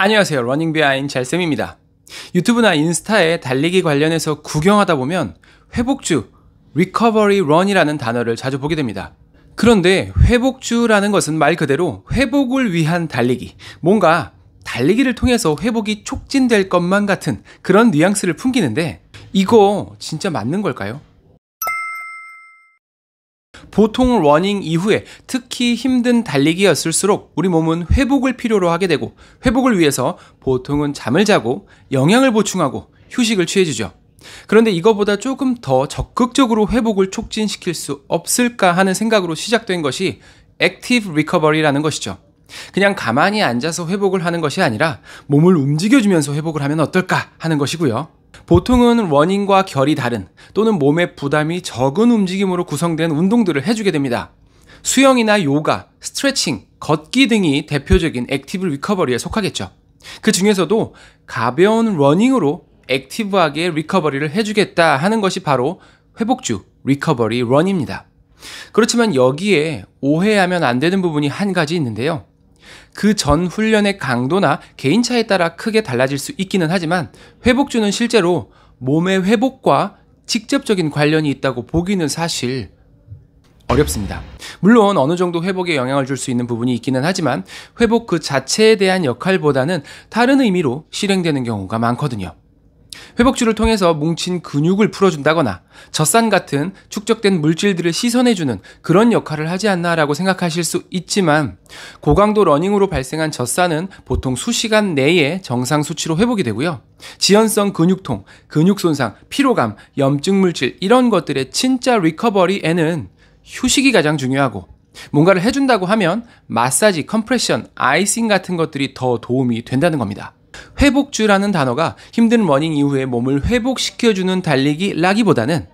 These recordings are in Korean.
안녕하세요. 러닝 비하인 잘쌤입니다. 유튜브나 인스타에 달리기 관련해서 구경하다 보면 회복주, recovery run이라는 단어를 자주 보게 됩니다. 그런데 회복주라는 것은 말 그대로 회복을 위한 달리기, 뭔가 달리기를 통해서 회복이 촉진될 것만 같은 그런 뉘앙스를 풍기는데 이거 진짜 맞는 걸까요? 보통 러닝 이후에 특히 힘든 달리기였을수록 우리 몸은 회복을 필요로 하게 되고 회복을 위해서 보통은 잠을 자고 영양을 보충하고 휴식을 취해주죠. 그런데 이거보다 조금 더 적극적으로 회복을 촉진시킬 수 없을까 하는 생각으로 시작된 것이 액티브 리커버리라는 것이죠. 그냥 가만히 앉아서 회복을 하는 것이 아니라 몸을 움직여주면서 회복을 하면 어떨까 하는 것이고요. 보통은 원인과 결이 다른 또는 몸에 부담이 적은 움직임으로 구성된 운동들을 해주게 됩니다. 수영이나 요가, 스트레칭, 걷기 등이 대표적인 액티브 리커버리에 속하겠죠. 그 중에서도 가벼운 러닝으로 액티브하게 리커버리를 해주겠다 하는 것이 바로 회복주 리커버리 런입니다. 그렇지만 여기에 오해하면 안 되는 부분이 한 가지 있는데요. 그전 훈련의 강도나 개인차에 따라 크게 달라질 수 있기는 하지만 회복주는 실제로 몸의 회복과 직접적인 관련이 있다고 보기는 사실 어렵습니다. 물론 어느 정도 회복에 영향을 줄 수 있는 부분이 있기는 하지만 회복 그 자체에 대한 역할보다는 다른 의미로 실행되는 경우가 많거든요. 회복주를 통해서 뭉친 근육을 풀어준다거나 젖산 같은 축적된 물질들을 씻어내주는 그런 역할을 하지 않나라고 생각하실 수 있지만 고강도 러닝으로 발생한 젖산은 보통 수시간 내에 정상 수치로 회복이 되고요. 지연성 근육통, 근육 손상, 피로감, 염증 물질 이런 것들의 진짜 리커버리에는 휴식이 가장 중요하고 뭔가를 해준다고 하면 마사지, 컴프레션, 아이싱 같은 것들이 더 도움이 된다는 겁니다. 회복주라는 단어가 힘든 러닝 이후에 몸을 회복시켜주는 달리기라기보다는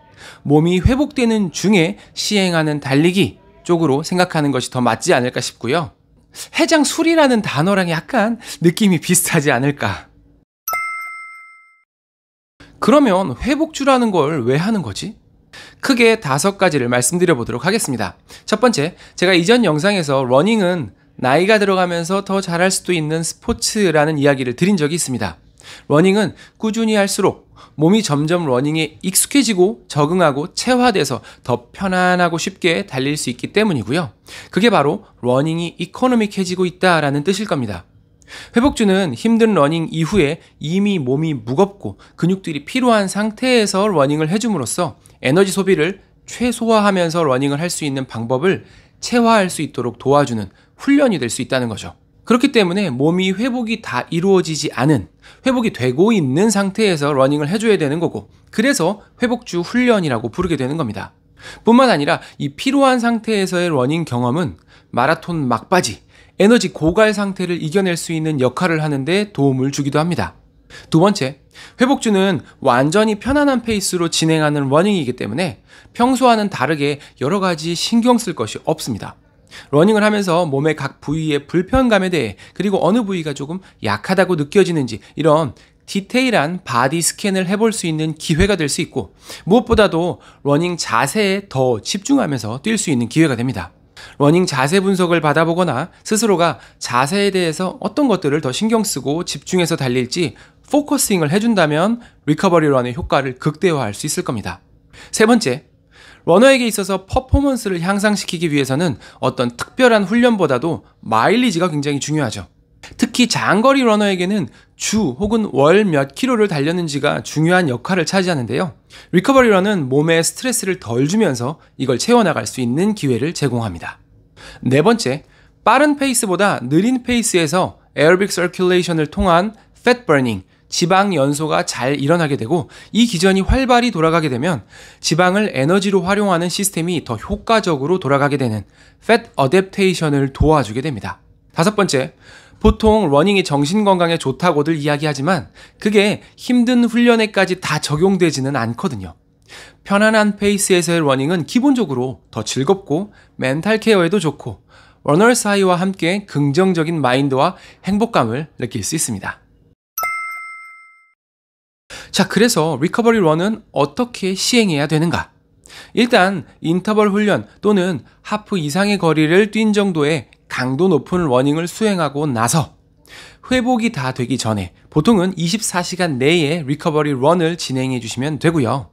몸이 회복되는 중에 시행하는 달리기 쪽으로 생각하는 것이 더 맞지 않을까 싶고요. 해장술이라는 단어랑 약간 느낌이 비슷하지 않을까. 그러면 회복주라는 걸 왜 하는 거지? 크게 다섯 가지를 말씀드려 보도록 하겠습니다. 첫 번째, 제가 이전 영상에서 러닝은 나이가 들어가면서 더 잘할 수도 있는 스포츠라는 이야기를 드린 적이 있습니다. 러닝은 꾸준히 할수록 몸이 점점 러닝에 익숙해지고 적응하고 체화돼서 더 편안하고 쉽게 달릴 수 있기 때문이고요. 그게 바로 러닝이 이코노믹해지고 있다라는 뜻일 겁니다. 회복주는 힘든 러닝 이후에 이미 몸이 무겁고 근육들이 필요한 상태에서 러닝을 해줌으로써 에너지 소비를 최소화하면서 러닝을 할 수 있는 방법을 체화할 수 있도록 도와주는 훈련이 될 수 있다는 거죠. 그렇기 때문에 몸이 회복이 다 이루어지지 않은, 회복이 되고 있는 상태에서 러닝을 해줘야 되는 거고, 그래서 회복주 훈련이라고 부르게 되는 겁니다. 뿐만 아니라 이 피로한 상태에서의 러닝 경험은 마라톤 막바지, 에너지 고갈 상태를 이겨낼 수 있는 역할을 하는데 도움을 주기도 합니다. 두 번째, 회복주는 완전히 편안한 페이스로 진행하는 러닝이기 때문에 평소와는 다르게 여러 가지 신경 쓸 것이 없습니다. 러닝을 하면서 몸의 각 부위의 불편감에 대해 그리고 어느 부위가 조금 약하다고 느껴지는지 이런 디테일한 바디 스캔을 해볼 수 있는 기회가 될 수 있고 무엇보다도 러닝 자세에 더 집중하면서 뛸 수 있는 기회가 됩니다. 러닝 자세 분석을 받아보거나 스스로가 자세에 대해서 어떤 것들을 더 신경 쓰고 집중해서 달릴지 포커싱을 해준다면 리커버리 런의 효과를 극대화할 수 있을 겁니다. 세 번째, 러너에게 있어서 퍼포먼스를 향상시키기 위해서는 어떤 특별한 훈련보다도 마일리지가 굉장히 중요하죠. 특히 장거리 러너에게는 주 혹은 월 몇 킬로를 달렸는지가 중요한 역할을 차지하는데요. 리커버리 러는 몸에 스트레스를 덜 주면서 이걸 채워나갈 수 있는 기회를 제공합니다. 네 번째, 빠른 페이스보다 느린 페이스에서 에어빅 서큘레이션을 통한 팻 버닝, 지방 연소가 잘 일어나게 되고 이 기전이 활발히 돌아가게 되면 지방을 에너지로 활용하는 시스템이 더 효과적으로 돌아가게 되는 팻 어댑테이션을 도와주게 됩니다. 다섯 번째, 보통 러닝이 정신 건강에 좋다고들 이야기하지만 그게 힘든 훈련에까지 다 적용되지는 않거든요. 편안한 페이스에서의 러닝은 기본적으로 더 즐겁고 멘탈 케어에도 좋고 러너 사이와 함께 긍정적인 마인드와 행복감을 느낄 수 있습니다. 자, 그래서 리커버리 런은 어떻게 시행해야 되는가? 일단 인터벌 훈련 또는 하프 이상의 거리를 뛴 정도의 강도 높은 러닝을 수행하고 나서 회복이 다 되기 전에 보통은 24시간 내에 리커버리 런을 진행해 주시면 되고요.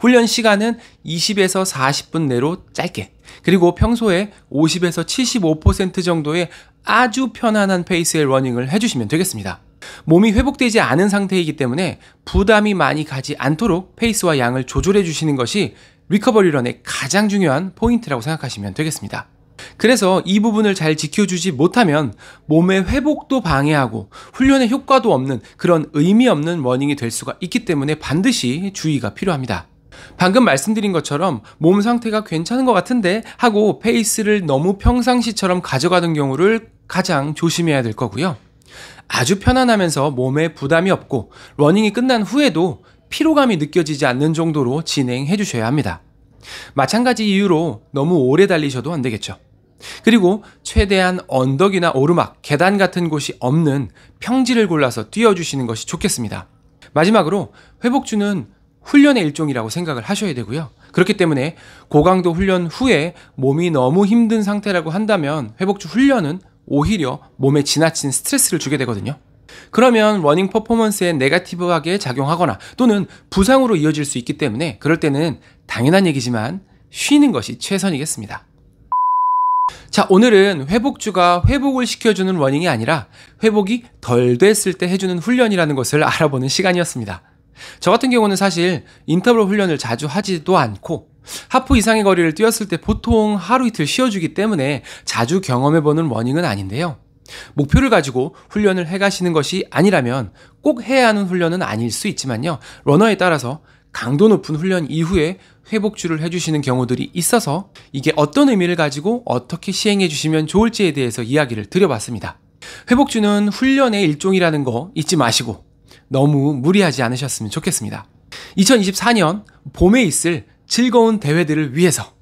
훈련 시간은 20에서 40분 내로 짧게 그리고 평소에 50에서 75% 정도의 아주 편안한 페이스의 러닝을 해주시면 되겠습니다. 몸이 회복되지 않은 상태이기 때문에 부담이 많이 가지 않도록 페이스와 양을 조절해 주시는 것이 리커버리 런의 가장 중요한 포인트라고 생각하시면 되겠습니다. 그래서 이 부분을 잘 지켜주지 못하면 몸의 회복도 방해하고 훈련의 효과도 없는 그런 의미 없는 러닝이 될 수가 있기 때문에 반드시 주의가 필요합니다. 방금 말씀드린 것처럼 몸 상태가 괜찮은 것 같은데 하고 페이스를 너무 평상시처럼 가져가는 경우를 가장 조심해야 될 거고요. 아주 편안하면서 몸에 부담이 없고 러닝이 끝난 후에도 피로감이 느껴지지 않는 정도로 진행해 주셔야 합니다. 마찬가지 이유로 너무 오래 달리셔도 안 되겠죠. 그리고 최대한 언덕이나 오르막, 계단 같은 곳이 없는 평지를 골라서 뛰어주시는 것이 좋겠습니다. 마지막으로 회복주는 훈련의 일종이라고 생각을 하셔야 되고요. 그렇기 때문에 고강도 훈련 후에 몸이 너무 힘든 상태라고 한다면 회복주 훈련은 오히려 몸에 지나친 스트레스를 주게 되거든요. 그러면 러닝 퍼포먼스에 네가티브하게 작용하거나 또는 부상으로 이어질 수 있기 때문에 그럴 때는 당연한 얘기지만 쉬는 것이 최선이겠습니다. 자, 오늘은 회복주가 회복을 시켜주는 원인이 아니라 회복이 덜 됐을 때 해주는 훈련이라는 것을 알아보는 시간이었습니다. 저 같은 경우는 사실 인터벌 훈련을 자주 하지도 않고 하프 이상의 거리를 뛰었을 때 보통 하루 이틀 쉬어주기 때문에 자주 경험해보는 러닝은 아닌데요. 목표를 가지고 훈련을 해가시는 것이 아니라면 꼭 해야 하는 훈련은 아닐 수 있지만요. 러너에 따라서 강도 높은 훈련 이후에 회복주를 해주시는 경우들이 있어서 이게 어떤 의미를 가지고 어떻게 시행해 주시면 좋을지에 대해서 이야기를 드려봤습니다. 회복주는 훈련의 일종이라는 거 잊지 마시고 너무 무리하지 않으셨으면 좋겠습니다. 2024년 봄에 있을 즐거운 대회들을 위해서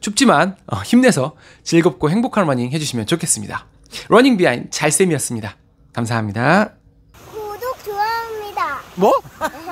춥지만 어, 힘내서 즐겁고 행복한 러닝 해주시면 좋겠습니다. 러닝 비하인 잘쌤이었습니다. 감사합니다. 구독 좋아합니다. 뭐?